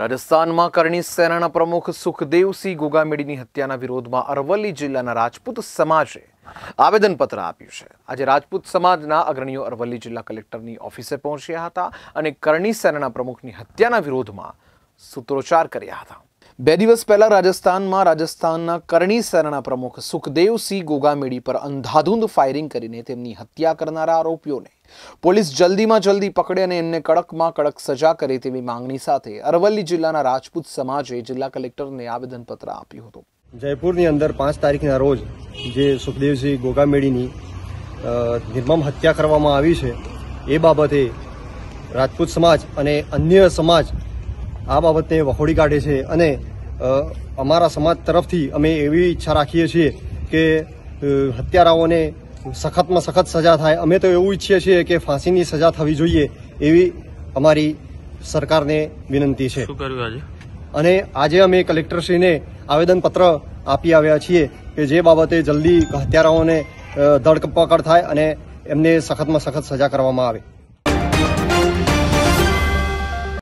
રાજસ્થાનમાં કરણી સેનાના પ્રમુખ સુખદેવસિંહ ગોગામેડીની હત્યાના વિરોધમાં અરવલ્લી જિલ્લાના રાજપૂત સમાજે આવેદનપત્ર આપ્યું છે આજે રાજપૂત સમાજના અગ્રણીઓ અરવલ્લી જિલ્લા કલેક્ટરની ઓફિસે પહોંચ્યા હતા અને કરણી સેનાના પ્રમુખની હત્યાના વિરોધમાં સૂત્રોચ્ચાર કર્યા હતા બે દિવસ પહેલાં રાજસ્થાનમાં રાજસ્થાનના કરણી સેનાના પ્રમુખ સુખદેવસિંહ ગોગામેડી પર અંધાધૂંધ ફાયરિંગ કરીને તેમની હત્યા કરનારા આરોપીઓને પોલીસ જલ્દીમાં જલ્દી પકડે અને એમને કડકમાં કડક સજા કરે તેવી માંગણી સાથે અરવલ્લી જિલ્લાના રાજપૂત સમાજે જિલ્લા કલેક્ટરને આવેદનપત્ર આપ્યું હતું જયપુરની અંદર પાંચ તારીખના રોજ જે સુખદેવસિંહ ગોગામેડીની નિર્મમ હત્યા કરવામાં આવી છે એ બાબતે રાજપૂત સમાજ અને અન્ય સમાજ આ બાબતને વખોડી કાઢે છે અને અમારા સમાજ તરફથી અમે એવી ઈચ્છા રાખીએ છીએ કે હત્યારાઓને સખતમાં સખત સજા થાય અમે તો એવું ઈચ્છીએ છીએ કે ફાંસીની સજા થવી જોઈએ એવી અમારી સરકારને વિનંતી છે અને આજે અમે કલેક્ટરશ્રીને આવેદનપત્ર આપી આવ્યા છીએ કે જે બાબતે જલ્દી હત્યારાઓને ધરપકડ થાય અને એમને સખતમાં સખત સજા કરવામાં આવે